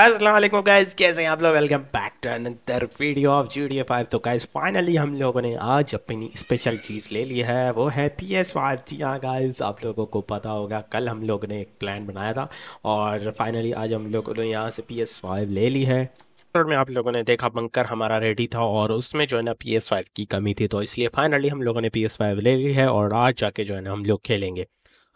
Aslam guys कैसे हैं आप लोग welcome back to another video of G D five तो गाइज फाइनली हम लोगों ने आज अपनी स्पेशल चीज़ ले ली है वो है पी एस फाइव जी हाँ गाइज आप लोगों को पता होगा कल हम लोगों ने एक प्लान बनाया था और फाइनली आज हम लोगों ने यहाँ से पी एस फाइव ले ली है में आप लोगों ने देखा बंकर हमारा रेडी था और उसमें जो है ना पी एस फाइव की कमी थी तो इसलिए फाइनली हम लोगों ने पी एस फाइव ले ली है और आज जाके जो है ना हम लोग खेलेंगे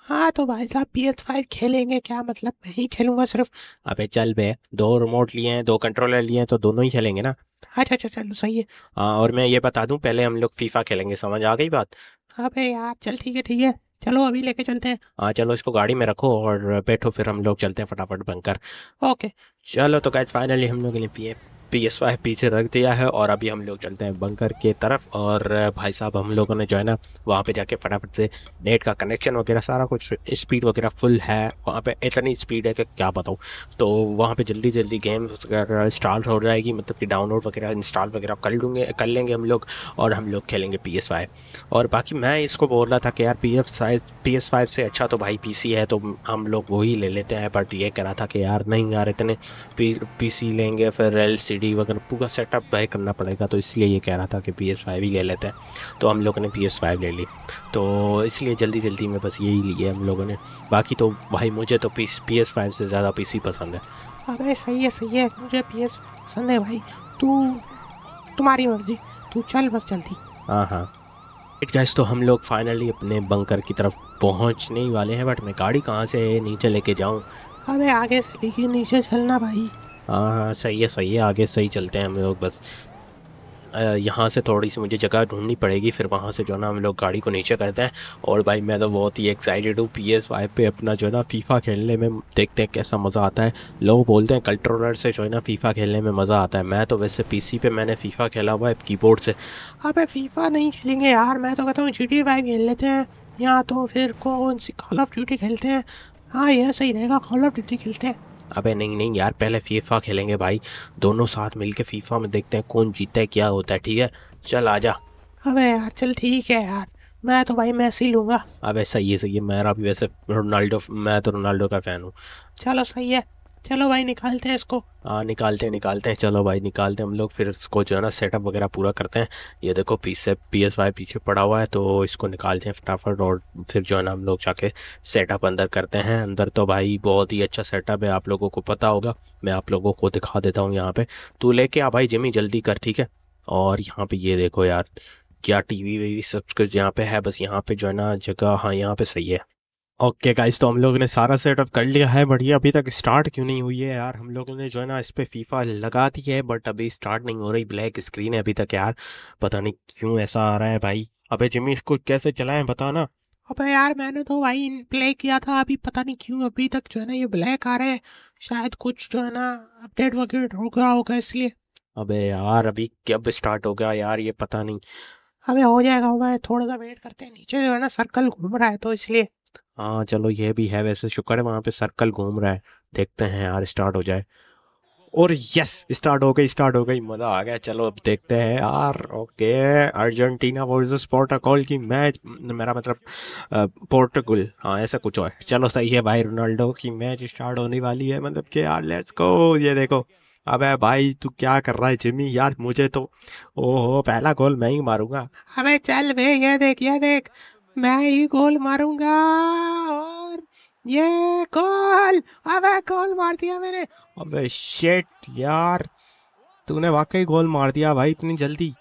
हाँ तो भाई साहब पी एस फाइव खेलेंगे क्या मतलब मैं ही खेलूंगा सिर्फ अबे चल बे दो रिमोट लिए हैं दो कंट्रोलर लिए हैं तो दोनों ही खेलेंगे ना अच्छा अच्छा चलो सही है हाँ और मैं ये बता दूं पहले हम लोग फीफा खेलेंगे समझ आ गई बात अबे यार चल ठीक है ठीक है चलो अभी लेके चलते हैं हाँ चलो इसको गाड़ी में रखो और बैठो फिर हम लोग चलते हैं फटाफट बनकर ओके चलो तो गैज फाइनली हम लोगों ने P F P S Y पीछे रख दिया है और अभी हम लोग चलते हैं बंकर के तरफ और भाई साहब हम लोगों ने जो है ना वहाँ पे जाके फटाफट से नेट का कनेक्शन वगैरह सारा कुछ स्पीड वगैरह फुल है वहाँ पे इतनी स्पीड है कि क्या बताऊँ तो वहाँ पे जल्दी जल्दी गेम्स वगैरह इंस्टॉल हो जाएगी मतलब कि डाउनलोड वगैरह इंस्टॉल वगैरह कर लूँगे कर लेंगे हम लोग और हम लोग खेलेंगे पी एस वाई और बाकी मैं इसको बोल रहा था कि यार P F P S five से अच्छा तो भाई पी सी है तो हम लोग वही ले लेते हैं बट ये कह रहा था कि यार नहीं यार इतने पी सी लेंगे फिर एल सी डी वगैरह पूरा सेटअप बाय करना पड़ेगा तो इसलिए ये कह रहा था कि पी एस फाइव ही ले लेते हैं तो हम लोगों ने पी एस फाइव ले ली तो इसलिए जल्दी जल्दी में बस यही लिए हम लोगों ने बाकी तो भाई मुझे तो पी पी एस फाइव से ज़्यादा पी सी पसंद है अरे सही है सही है मुझे पी एस पसंद है भाई तू तुम्हारी मर्जी तू चल बस जल्दी हाँ हाँ इट गैस तो हम लोग फाइनली अपने बंकर की तरफ पहुंचने ही वाले हैं बट मैं गाड़ी कहाँ से नीचे लेके जाऊँ अबे आगे से लेकिन नीचे चलना भाई हाँ हाँ सही है सही है आगे सही चलते हैं हम लोग बस यहाँ से थोड़ी सी मुझे जगह ढूंढनी पड़ेगी फिर वहाँ से जो है ना हम लोग गाड़ी को नीचे करते हैं और भाई मैं तो बहुत ही एक्साइटेड हूँ पी एस फाइव पर अपना जो है ना फीफा खेलने में देखते हैं कैसा मज़ा आता है लोग बोलते हैं कंट्रोलर से जो है ना फीफा खेलने में मज़ा आता है मैं तो वैसे पी सी पे मैंने फीफा खेला हुआ है कीबोर्ड से अब फीफा नहीं खेलेंगे यार मैं तो कहता हूँ जी टी वाई खेल लेते हैं या तो फिर कौन सी कॉल ऑफ ड्यूटी खेलते हैं हाँ यार सही रहेगा कॉल ऑफ ड्यूटी खेलते हैं अबे नहीं नहीं यार पहले फीफा खेलेंगे भाई दोनों साथ मिलके फीफा में देखते हैं कौन जीता है क्या होता है ठीक है चल जा अबे यार चल ठीक है यार मैं तो भाई मैसी लूँगा अबे सही है सही है मेरा भी वैसे रोनाल्डो मैं तो रोनाल्डो का फ़ैन हूँ चलो सही है चलो भाई निकालते हैं इसको हाँ निकालते हैं निकालते हैं चलो भाई निकालते हैं हम लोग फिर इसको जो है ना सेटअप वगैरह पूरा करते हैं ये देखो पी से पी एस वाई पीछे पड़ा हुआ है तो इसको निकालते हैं फटाफट और फिर जो है ना हम लोग जाके सेटअप अंदर करते हैं अंदर तो भाई बहुत ही अच्छा सेटअप है आप लोगों को पता होगा मैं आप लोगों को दिखा देता हूँ यहाँ पर तू लेके आ भाई जिमी जल्दी कर ठीक है और यहाँ पर ये देखो यार क्या टी वी वी सब कुछ यहाँ पे है बस यहाँ पे जो है ना जगह हाँ यहाँ पे सही है ओके गाइस तो हम लोगों ने सारा सेटअप कर लिया है बट ये अभी तक स्टार्ट क्यों नहीं हुई है यार हम लोगों ने जो है ना इस पे फीफा लगा दी है बट अभी स्टार्ट नहीं हो रही ब्लैक स्क्रीन है अभी तक यार पता नहीं क्यों ऐसा आ रहा है भाई अबे जिमी इसको कैसे चलाएं ना अबे यार मैंने तो भाई प्ले किया था अभी पता नहीं क्यों अभी तक जो है ना ये ब्लैक आ रहा है शायद कुछ जो है ना अपडेट वगैरह हो गया होगा इसलिए अबे यार अभी कब स्टार्ट हो गया यार ये पता नहीं अबे हो जाएगा थोड़ा सा वेट करते हैं नीचे जो है ना सर्कल घूम रहा है तो इसलिए हाँ चलो ये भी है वैसे शुक्र है वहाँ पे सर्कल घूम रहा है देखते हैं यार स्टार्ट हो जाए और यस स्टार्ट हो गई स्टार्ट हो गई मज़ा आ गया चलो अब देखते हैं यार ओके अर्जेंटीना वर्सेस पोर्टोकॉल की मैच मेरा मतलब पोर्टुगल हाँ ऐसा कुछ और चलो सही है भाई रोनाल्डो की मैच स्टार्ट होने वाली है मतलब कि यार लेट्स गो ये देखो अबे भाई तू क्या कर रहा है जिमी यार मुझे तो ओहो पहला गोल मैं ही मारूंगा अबे चल बे ये देख ये देख मैं ही गोल मारूंगा और ये गोल अबे गोल मार दिया मैंने अबे शिट यार तूने वाकई गोल मार दिया भाई इतनी जल्दी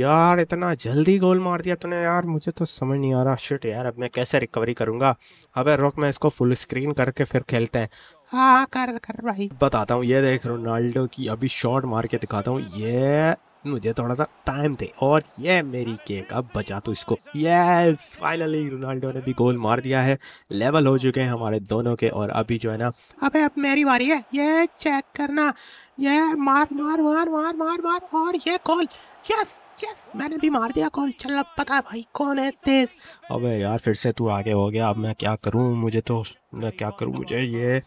यार इतना जल्दी गोल मार दिया तूने यार मुझे तो समझ नहीं आ रहा शिट यार अब मैं कैसे रिकवरी करूंगा अबे रुक मैं इसको फुल स्क्रीन करके फिर खेलते हैं हाँ कर कर भाई बताता हूँ ये देख रोनाल्डो की अभी शॉट मार के दिखाता हूँ ये मुझे थोड़ा सा टाइम दे और ये मेरी केक अब बचा तो इसको यस फाइनली रोनाल्डो ने भी गोल मार दिया है लेवल हो चुके हैं हमारे दोनों के और अभी जो है ना अबे अब मेरी बारी है ये चेक करना ये मार मार मार मार मार मार और ये गोल यस यस मैंने भी मार दिया कौन चल पता भाई कौन है तेज अबे यार फिर से तू आगे हो गया अब मैं क्या करूं मुझे तो मैं क्या करूं मुझे ये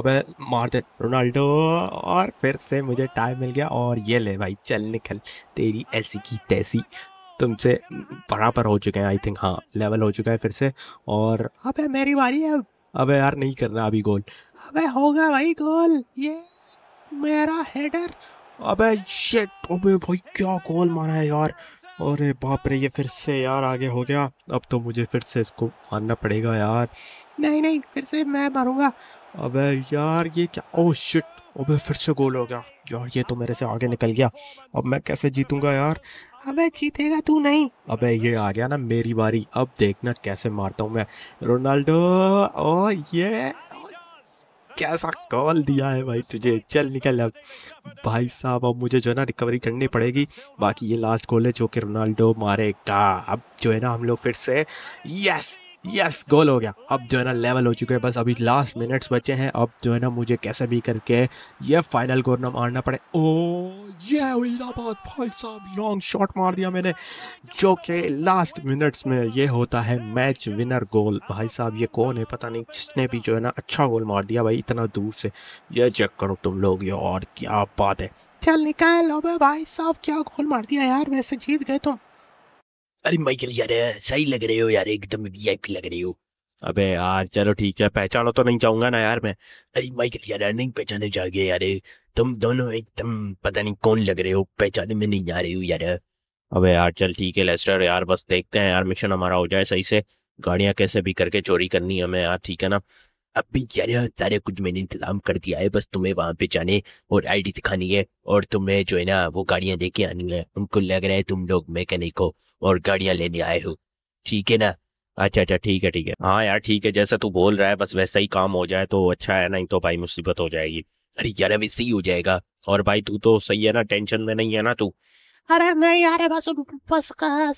अबे मार दे रोनाल्डो और फिर से मुझे टाइम मिल गया और ये ले भाई चल निकल तेरी ऐसी की तैसी तुमसे बराबर हो चुके हैं आई थिंक हाँ लेवल हो चुका है फिर से और अब मेरी बारी है अब यार नहीं करना अभी गोल अब होगा भाई गोल ये मेरा हेडर अबे शिट अबे भाई क्या गोल मारा है यार अरे बाप रे ये फिर से यार आगे हो गया अब तो मुझे फिर से इसको मारना पड़ेगा यार नहीं नहीं फिर से मैं मारूंगा अबे यार ये क्या ओ oh शिट अबे फिर से गोल हो गया यार ये तो मेरे से आगे निकल गया अब मैं कैसे जीतूंगा यार अबे जीतेगा तू नहीं अबे ये आ गया ना मेरी बारी अब देखना कैसे मारता हूँ मैं रोनाल्डो ओ oh ये कैसा कॉल दिया है भाई तुझे चल निकल अब भाई साहब अब मुझे जो है ना रिकवरी करनी पड़ेगी बाकी ये लास्ट गोल है जो कि रोनाल्डो मारेगा अब जो है ना हम लोग फिर से यस यस गोल हो गया अब जो है ना लेवल हो चुके हैं बस अभी लास्ट मिनट्स बचे हैं अब जो है ना मुझे कैसे भी करके ये फाइनल गोरना मारना पड़े ओ ये उल्लाबाद भाई साहब लॉन्ग शॉट मार दिया मैंने जो कि लास्ट मिनट्स में ये होता है मैच विनर गोल भाई साहब ये कौन है पता नहीं जिसने भी जो है ना अच्छा गोल मार दिया भाई इतना दूर से ये चेक करो तुम लोग ये और क्या बात है चल निकाल लो भाई साहब क्या गोल मार दिया यार वैसे जीत गए तुम तो। अरे माइकल यार सही लग रहे हो यार एकदम वीआईपी लग रहे हो अबे यार चलो ठीक है पहचानो तो नहीं चाहूंगा ना यार मैं अरे माइकल यार नहीं पहचाने जाओगे यार तुम दोनों एकदम पता नहीं कौन लग रहे हो पहचाने में नहीं जा रहे हो यार अबे यार चल ठीक है लेस्टर यार बस देखते हैं यार मिशन हमारा हो जाए सही से गाड़ियाँ कैसे भी करके चोरी करनी हमें यार ठीक है ना अब भी यार सारे कुछ मैंने इंतजाम कर दिया है बस तुम्हें वहाँ पे जाने और आईडी दिखानी है और तुम्हें जो है ना वो गाड़ियाँ लेके आनी है उनको लग रहा है तुम लोग मैकेनिक हो और गाड़ियाँ लेने आए हो ठीक है ना अच्छा अच्छा ठीक है ठीक है हाँ यार ठीक है जैसा तू बोल रहा है बस वैसा ही काम हो जाए तो अच्छा है नहीं तो भाई मुसीबत हो जाएगी अरे यार अब इससे ही हो जाएगा और भाई तू तो सही है ना टेंशन में नहीं है ना तू अरे नहीं यार बस बस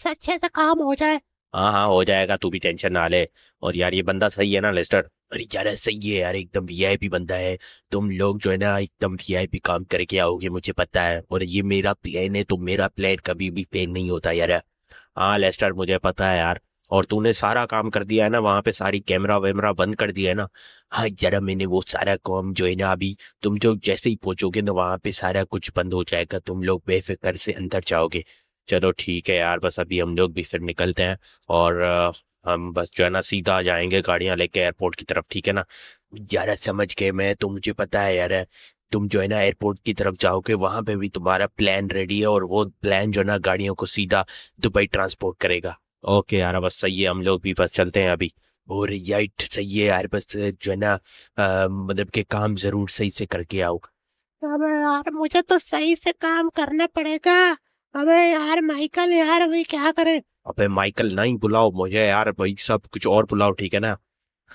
अच्छे से काम हो जाए हाँ हाँ हो जाएगा तू भी टेंशन ना ले और यार ये बंदा सही है ना लेस्टर अरे यार सही है यार एकदम वीआईपी बंदा है तुम लोग जो है ना एकदम वीआईपी काम करके आओगे मुझे पता है और ये मेरा प्लान है तो मेरा प्लान कभी भी फेल नहीं होता यार हाँ लेस्टर मुझे पता है यार और तूने सारा काम कर दिया है ना वहाँ पे सारी कैमरा वैमरा बंद कर दिया है ना हाँ यार मैंने वो सारा काम जो है ना अभी तुम जो जैसे ही पहुंचोगे ना वहाँ पे सारा कुछ बंद हो जाएगा तुम लोग बेफिक्र से अंदर जाओगे चलो ठीक है यार बस अभी हम लोग भी फिर निकलते हैं और हम बस जो है ना सीधा जाएंगे गाड़ियाँ लेके एयरपोर्ट की तरफ ठीक है ना यार समझ के मैं तो मुझे पता है यार तुम जो है ना एयरपोर्ट की तरफ जाओगे वहां पे भी तुम्हारा प्लान रेडी है और वो प्लान जो है ना गाड़ियों को सीधा दुबई ट्रांसपोर्ट करेगा ओके यार बस सही है हम लोग भी बस चलते हैं अभी और याइट सही है यार बस जो है ना मतलब के काम जरूर सही से करके आओ यार मुझे तो सही से काम करना पड़ेगा अबे यार माइकल यार अभी क्या करे अबे माइकल नहीं बुलाओ मुझे यार भाई सब कुछ और बुलाओ ठीक है ना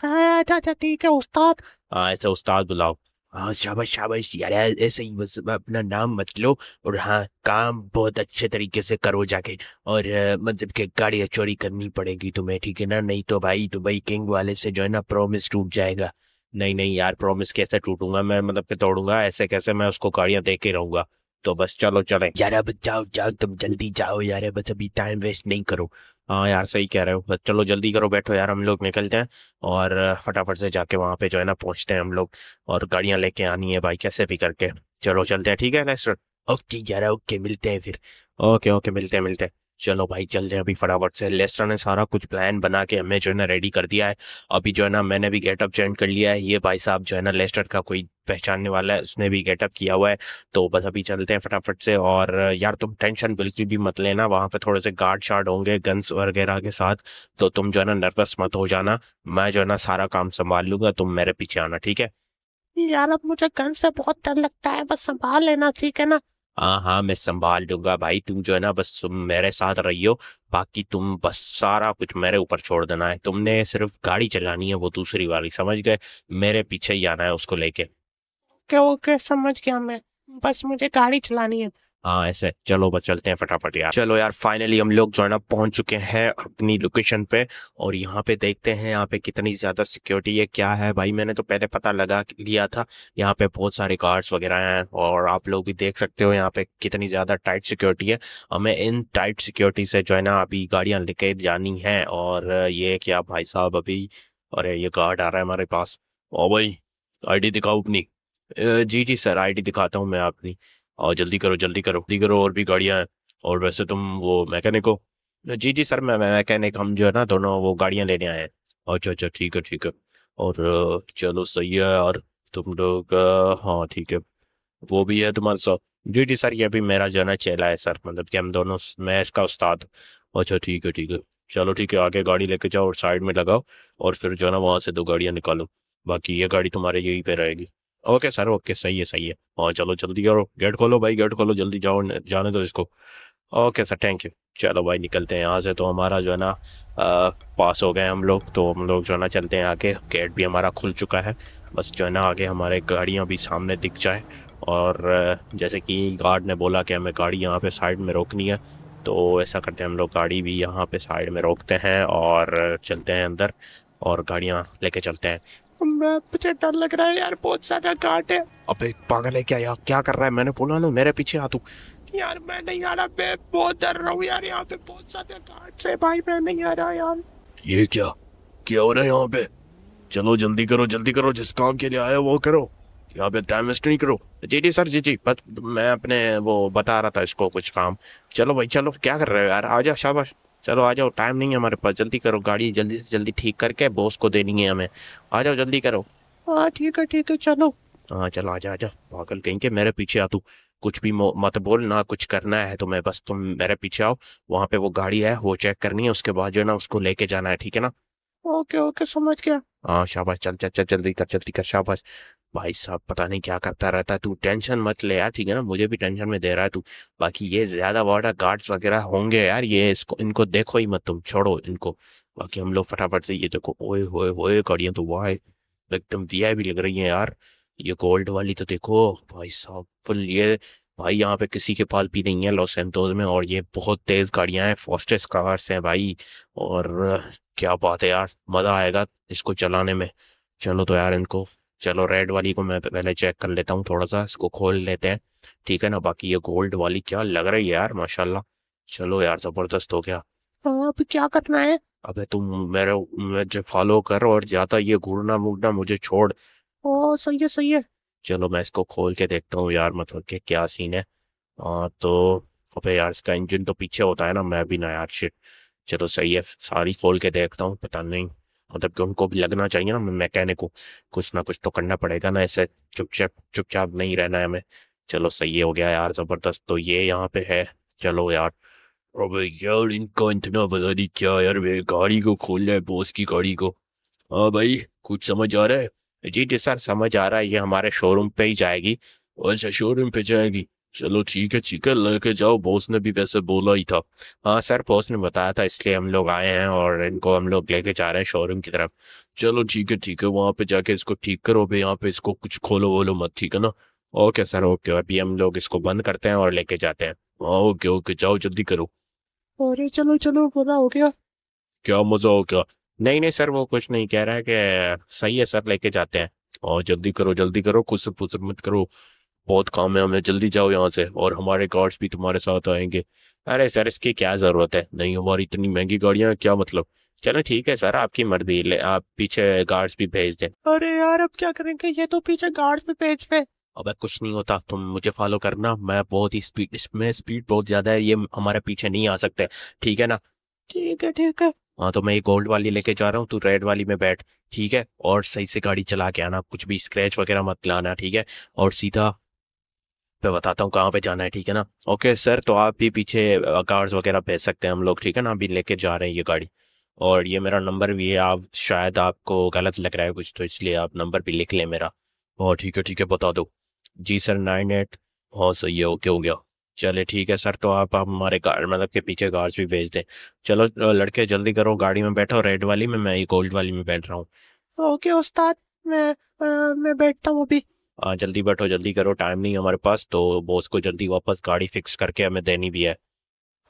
हाँ, अच्छा अच्छा ठीक है उस्ताद हाँ ऐसे उस्ताद बुलाओ हाँ शाबाश शाबाश यार ऐसे ही बस अपना नाम मत लो और हाँ काम बहुत अच्छे तरीके से करो जाके और मतलब के गाड़ियाँ चोरी करनी पड़ेगी तुम्हें ठीक है ना नहीं तो भाई दुबई किंग वाले से जो है ना प्रोमिस टूट जाएगा नहीं नहीं यार प्रोमिस कैसे टूटूंगा मैं मतलब के तोड़ूंगा ऐसे कैसे मैं उसको गाड़ियाँ दे के रहूंगा तो बस चलो चले यार अब जाओ जाओ तुम जल्दी जाओ यार बस अभी टाइम वेस्ट नहीं करो हाँ यार सही कह रहे हो बस चलो जल्दी करो बैठो यार हम लोग निकलते हैं और फटाफट से जाके वहाँ पे जो है ना पहुँचते हैं हम लोग और गाड़ियाँ लेके आनी है भाई कैसे भी करके चलो चलते हैं ठीक है ओके यार ओके मिलते हैं फिर ओके ओके मिलते हैं मिलते हैं चलो भाई चल जाए अभी फटाफट से लेस्टर ने सारा कुछ प्लान बना के हमें जो है ना रेडी कर दिया है अभी जो है ना मैंने भी गेटअप ज्वाइन कर लिया है ये भाई साहब जो है ना लेस्टर का कोई पहचानने वाला है उसने भी गेटअप किया हुआ है तो बस अभी चलते हैं फटाफट से और यार तुम टेंशन बिल्कुल भी मत लेना वहाँ पे थोड़े से गार्ड शार्ड होंगे गन्स वगैरह के साथ तो तुम जो है ना नर्वस मत हो जाना मैं जो है ना सारा काम संभाल लूंगा तुम मेरे पीछे आना ठीक है यार अब मुझे गन से बहुत डर लगता है बस संभाल लेना ठीक है ना हाँ हाँ मैं संभाल लूंगा भाई तुम जो है ना बस मेरे साथ रहियो बाकी तुम बस सारा कुछ मेरे ऊपर छोड़ देना है तुमने सिर्फ गाड़ी चलानी है वो दूसरी वाली समझ गए मेरे पीछे ही आना है उसको लेके ओके ओके समझ गया मैं बस मुझे गाड़ी चलानी है हाँ ऐसे चलो बस चलते हैं फटाफट यार चलो यार फाइनली हम लोग जो है ना पहुंच चुके हैं अपनी लोकेशन पे और यहाँ पे देखते हैं यहाँ पे कितनी ज़्यादा सिक्योरिटी है क्या है भाई मैंने तो पहले पता लगा लिया था यहाँ पे बहुत सारे गार्ड्स वगैरह हैं और आप लोग भी देख सकते हो यहाँ पे कितनी ज़्यादा टाइट सिक्योरिटी है हमें इन टाइट सिक्योरिटी से जो है ना अभी गाड़ियाँ लेके जानी है और ये क्या भाई साहब अभी अरे ये गार्ड आ रहा है हमारे पास ओ भाई आई दिखाओ अपनी जी जी सर आई दिखाता हूँ मैं अपनी और जल्दी करो जल्दी करो जल्दी करो और भी गाड़ियाँ हैं और वैसे तुम वो मैकेनिक हो जी जी सर मैं मैकेनिक हम जो है ना दोनों वो गाड़ियाँ लेने आए हैं अच्छा अच्छा ठीक है ठीक है और चलो सही है और तुम लोग हाँ ठीक है वो भी है तुम्हारे साथ जी जी सर ये भी मेरा जो है ना चेला है सर मतलब कि हम दोनों मैं इसका उस्ताद अच्छा ठीक है ठीक है चलो ठीक है आगे गाड़ी लेके जाओ और साइड में लगाओ और फिर जो है ना वहाँ से दो गाड़ियाँ निकालो बाकी ये गाड़ी तुम्हारे यहीं पर रहेगी ओके सर ओके सही है सही है और हाँ, चलो जल्दी करो गेट खोलो भाई गेट खोलो जल्दी जाओ जाने दो इसको ओके सर थैंक यू चलो भाई निकलते हैं यहाँ से तो हमारा जो है ना पास हो गए हम लोग तो हम लोग जो है ना चलते हैं आगे गेट भी हमारा खुल चुका है बस जो है ना आगे हमारे गाड़ियाँ भी सामने दिख जाए और जैसे कि गार्ड ने बोला कि हमें गाड़ी यहाँ पे साइड में रोकनी है तो ऐसा करते हैं हम लोग गाड़ी भी यहाँ पे साइड में रोकते हैं और चलते हैं अंदर और गाड़ियाँ लेके चलते हैं मुझे डर लग रहा है यार बहुत ज्यादा काट है अबे पागल है क्या यार क्या कर रहा है मैंने बोला ना मेरे पीछे आ तू यार मैं नहीं आ रहा मैं बहुत डर रहा हूँ यार यहाँ पे बहुत ज्यादा काट से भाई मैं नहीं आ रहा यार ये क्या क्या हो रहा है यहाँ पे चलो जल्दी करो जल्दी करो जिस काम के लिए आया वो करो यहाँ पे टाइम वेस्ट नहीं करो जी जी सर जी जी बस मैं अपने वो बता रहा था इसको कुछ काम चलो भाई चलो क्या कर रहे हो यार आ जाओ शाबाश चलो आ जाओ टाइम नहीं है हमारे पास जल्दी करो गाड़ी जल्दी से जल्दी ठीक करके बॉस को देनी है हमें आ जाओ जल्दी करो हाँ ठीक है ठीक है चलो हाँ चलो आ जाओ आ जाओ पागल कहीं के मेरे पीछे आ तू कुछ भी मत बोल ना कुछ करना है तो मैं बस तुम मेरे पीछे आओ वहाँ पे वो गाड़ी है वो चेक करनी है उसके बाद जो है ना उसको लेके जाना है ठीक है ना ओके ओके समझ गया हाँ शाबाश चल चल चल जल्दी कर जल्दी कर शाबाश भाई साहब पता नहीं क्या करता रहता है तू टेंशन मत ले यार ठीक है ना मुझे भी टेंशन में दे रहा है तू बाकी ये ज्यादा वाडा गार्ड्स वगैरह होंगे यार ये इसको इनको देखो ही मत तुम छोड़ो इनको बाकी हम लोग फटाफट से ये देखो ओए होए होए गाड़ियाँ तो वाह एकदम वी आई भी लग रही है यार ये गोल्ड वाली तो देखो भाई साहब फुल ये भाई यहाँ पे किसी के पास भी नहीं है लॉस एंटोज में और ये बहुत तेज़ गाड़ियां हैं फास्टेस्ट कार्स हैं भाई और क्या बात है यार मज़ा आएगा इसको चलाने में चलो तो यार इनको चलो रेड वाली को मैं पहले चेक कर लेता हूँ थोड़ा सा इसको खोल लेते हैं ठीक है ना बाकी ये गोल्ड वाली क्या लग रही है यार माशाल्लाह चलो यार जबरदस्त हो गया हाँ, अब क्या करना है अबे तुम मेरे मुझे फॉलो कर और जाता ये घूरना मुड़ना मुझे छोड़ ओ सही है सही है चलो मैं इसको खोल के देखता हूँ यार मतलब के क्या सीन है आ, तो अबे यार इसका इंजन तो पीछे होता है ना मैं भी ना यार शिट चलो सही है सारी खोल के देखता हूँ पता नहीं मतलब कि उनको भी लगना चाहिए ना मैकेनिक को कुछ ना कुछ तो करना पड़ेगा ना ऐसे चुपचाप चुपचाप नहीं रहना है हमें चलो सही हो गया यार ज़बरदस्त तो ये यहाँ पे है चलो यार अबे यार इनका इतना बता दी क्या यार वे गाड़ी को खोल रहे बॉस की गाड़ी को हाँ भाई कुछ समझ आ रहा है जी जी सर समझ आ रहा है ये हमारे शोरूम पे ही जाएगी अच्छा शोरूम पे जाएगी चलो ठीक है ठीक है लेके जाओ बॉस ने भी वैसे बोला ही था हाँ सर बॉस ने बताया था इसलिए हम लोग आए हैं और इनको हम लोग लेके जा रहे हैं शोरूम की तरफ चलो ठीक है ठीक है वहाँ पे जाके इसको ठीक करो भाई यहाँ पे इसको कुछ खोलो वोलो मत ठीक है ना ओके सर ओके अभी हम लोग इसको बंद करते हैं और लेके जाते हैं हाँ ओके ओके जाओ जल्दी करो अरे चलो चलो मजा हो गया क्या मजा हो गया नहीं नहीं सर वो कुछ नहीं कह रहा है कि सही है सर लेके जाते हैं और हाँ, जल्दी करो जल्दी करो कुछ पुसर मत करो बहुत काम है हमें जल्दी जाओ यहाँ से और हमारे गार्ड्स भी तुम्हारे साथ आएंगे अरे सर इसकी क्या ज़रूरत है नहीं हमारी इतनी महंगी गाड़ियाँ क्या मतलब चलो ठीक है सर आपकी मर्जी ले आप पीछे गार्ड्स भी भेज दें अरे यार अब क्या करेंगे ये तो पीछे गार्ड्स भी भेज दे अब कुछ नहीं होता तुम मुझे फॉलो करना मैं बहुत ही स्पीड इसमें स्पीड बहुत ज़्यादा है ये हमारे पीछे नहीं आ सकते ठीक है ना ठीक है ठीक है हाँ तो मैं ये गोल्ड वाली लेके जा रहा हूँ तू रेड वाली में बैठ ठीक है और सही से गाड़ी चला के आना कुछ भी स्क्रैच वगैरह मत लाना ठीक है और सीधा मैं बताता हूँ कहाँ पे जाना है ठीक है ना ओके सर तो आप भी पीछे कार्स वगैरह भेज सकते हैं हम लोग ठीक है ना अभी लेके जा रहे हैं ये गाड़ी और ये मेरा नंबर भी है आप शायद आपको गलत लग रहा है कुछ तो इसलिए आप नंबर भी लिख लें मेरा और ठीक है ठीक है बता दो जी सर नाइन एट हाँ सही है ओके हो गया चले ठीक है सर तो आप आप हमारे कार मतलब के पीछे कार्स भी भेज दें चलो लड़के जल्दी करो गाड़ी में बैठो रेड वाली में मैं ये गोल्ड वाली में बैठ रहा हूँ ओके उस्ताद मैं आ, मैं बैठता हूँ अभी जल्दी बैठो जल्दी करो टाइम नहीं हमारे पास तो बॉस को जल्दी वापस गाड़ी फिक्स करके हमें देनी भी है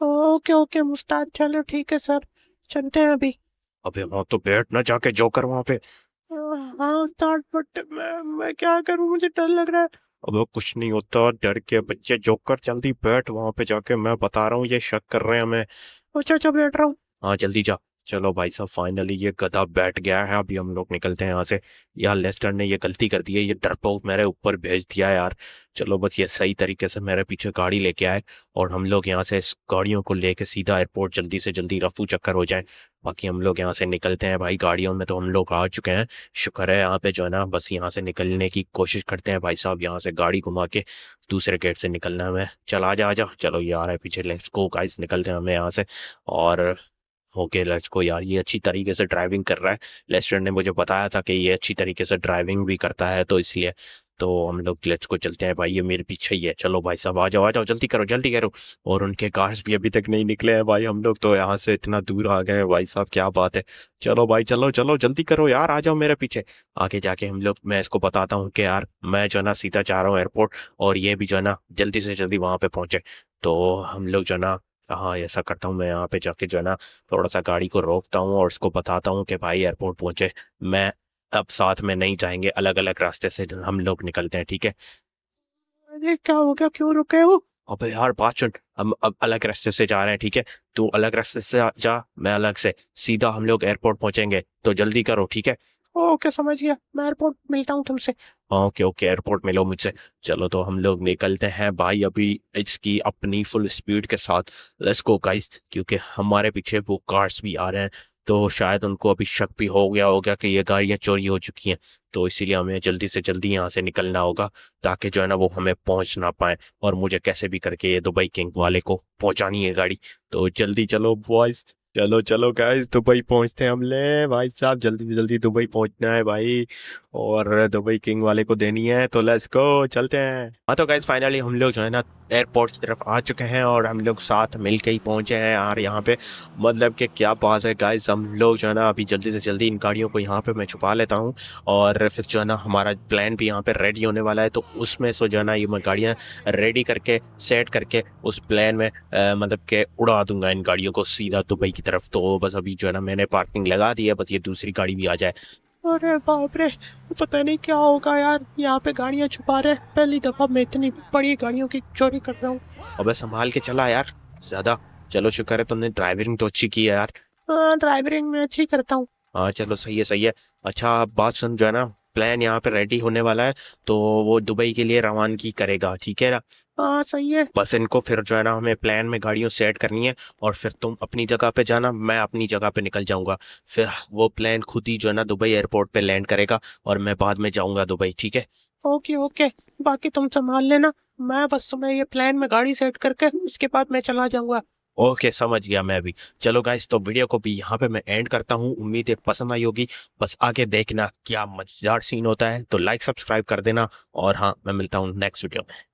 ओके ओके मुस्ताद चलो ठीक है सर चलते हैं अभी अभी वहाँ तो बैठ ना जाके जोकर वहाँ पे हाँ स्टार्ट बट मैं मैं क्या करूँ मुझे डर लग रहा है अब कुछ नहीं होता डर के बच्चे जोकर जल्दी बैठ वहाँ पे जाके मैं बता रहा हूँ ये शक कर रहे हैं हमें अच्छा अच्छा बैठ रहा हूँ हाँ जल्दी जा चलो भाई साहब फाइनली ये गधा बैठ गया है अभी हम लोग निकलते हैं यहाँ से यार लेस्टर ने ये गलती कर दी है ये डरपोक मेरे ऊपर भेज दिया यार चलो बस ये सही तरीके से मेरे पीछे गाड़ी लेके आए और हम लोग यहाँ से इस गाड़ियों को लेके सीधा एयरपोर्ट जल्दी से जल्दी रफू चक्कर हो जाए बाकी हम लोग यहाँ से निकलते हैं भाई गाड़ियों में तो हम लोग आ चुके हैं शुक्र है यहाँ पे जो है ना बस यहाँ से निकलने की कोशिश करते हैं भाई साहब यहाँ से गाड़ी घुमा के दूसरे गेट से निकलना है हमें चल आ जा आ जा चलो ये आ रहा है पीछे लेट्स गो गाइस निकलते हैं हमें यहाँ से और ओके लेट्स को यार ये अच्छी तरीके से ड्राइविंग कर रहा है लेस्टर ने मुझे बताया था कि ये अच्छी तरीके से ड्राइविंग भी करता है तो इसलिए तो हम लोग लेट्स को चलते हैं भाई ये मेरे पीछे ही है चलो भाई साहब आ जाओ आ जाओ जल्दी करो जल्दी करो और उनके कार्स भी अभी तक नहीं निकले हैं भाई हम लोग तो यहाँ से इतना दूर आ गए भाई साहब क्या बात है चलो भाई चलो चलो जल्दी करो यार आ जाओ मेरे पीछे आगे जाके हम लोग मैं इसको बताता हूँ कि यार मैं जो ना सीधा जा रहा हूँ एयरपोर्ट और ये भी जो ना जल्दी से जल्दी वहाँ पर पहुँचे तो हम लोग जो ना हाँ ऐसा करता हूँ मैं यहाँ पे जाके जो है ना थोड़ा सा गाड़ी को रोकता हूँ और उसको बताता हूँ कि भाई एयरपोर्ट पहुँचे मैं अब साथ में नहीं जाएंगे अलग अलग रास्ते से हम लोग निकलते हैं ठीक है अरे क्या हो गया क्यों रुके हो अब यार बात सुन हम अब अलग रास्ते से जा रहे हैं ठीक है तू अलग रास्ते से जा मैं अलग से सीधा हम लोग एयरपोर्ट पहुंचेंगे तो जल्दी करो ठीक है ओके समझ गया मैं एयरपोर्ट मिलता हूँ तुमसे ओके ओके एयरपोर्ट मिलो मुझसे चलो तो हम लोग निकलते हैं भाई अभी इसकी अपनी फुल स्पीड के साथ लेट्स गो गाइस क्योंकि हमारे पीछे वो कार्स भी आ रहे हैं तो शायद उनको अभी शक भी हो गया होगा कि ये गाड़ियाँ चोरी हो चुकी हैं तो इसीलिए हमें जल्दी से जल्दी यहाँ से निकलना होगा ताकि जो है ना वो हमें पहुँच ना पाए और मुझे कैसे भी करके ये दुबई किंग वाले को पहुँचानी है गाड़ी तो जल्दी चलो बॉयज़ चलो चलो गाइस दुबई पहुंचते हैं हमले भाई साहब जल्दी से जल्दी दुबई पहुंचना है भाई और दुबई किंग वाले को देनी है तो लेट्स गो चलते हैं हाँ तो गाइस फाइनली हम लोग जो है ना एयरपोर्ट की तरफ आ चुके हैं और हम लोग साथ मिल के ही पहुँचे हैं यार यहाँ पे मतलब कि क्या बात है गाइस हम लोग जो है ना अभी जल्दी से जल्दी इन गाड़ियों को यहाँ पे मैं छुपा लेता हूँ और फिर जो है ना हमारा प्लान भी यहाँ पे रेडी होने वाला है तो उसमें से जो है ना ये मैं गाड़ियाँ रेडी करके सेट करके उस प्लान में मतलब के उड़ा दूंगा इन गाड़ियों को सीधा दुबई की तरफ तो बस अभी जो है ना मैंने पार्किंग लगा दी है बस ये दूसरी गाड़ी भी आ जाए अरे बाप रे पता नहीं क्या होगा यार यहाँ पे गाड़ियाँ छुपा रहे पहली दफ़ा मैं इतनी बड़ी गाड़ियों की चोरी कर रहा हूँ अबे संभाल के चला यार ज़्यादा चलो शुक्र है तुमने ड्राइविंग तो अच्छी की है यार ड्राइवरिंग हाँ, में अच्छी करता हूँ हाँ चलो सही है सही है अच्छा बात सुन जो है ना प्लान यहाँ पे रेडी होने वाला है तो वो दुबई के लिए रवानगी करेगा ठीक है ना हाँ सही है बस इनको फिर जो है ना हमें प्लान में गाड़ियों सेट करनी है और फिर तुम अपनी जगह पे जाना मैं अपनी जगह पे निकल जाऊंगा फिर वो प्लान खुद ही जो है ना दुबई एयरपोर्ट पे लैंड करेगा और मैं बाद में जाऊंगा दुबई ठीक है ओके ओके बाकी तुम संभाल लेना मैं बस तुम्हें ये प्लान में गाड़ी सेट करके उसके बाद मैं चला जाऊंगा ओके समझ गया मैं अभी चलो गाइस तो वीडियो को भी यहाँ पे मैं एंड करता हूँ उम्मीद पसंद आई होगी बस आगे देखना क्या मजेदार सीन होता है तो लाइक सब्सक्राइब कर देना और हाँ मैं मिलता हूँ नेक्स्ट वीडियो में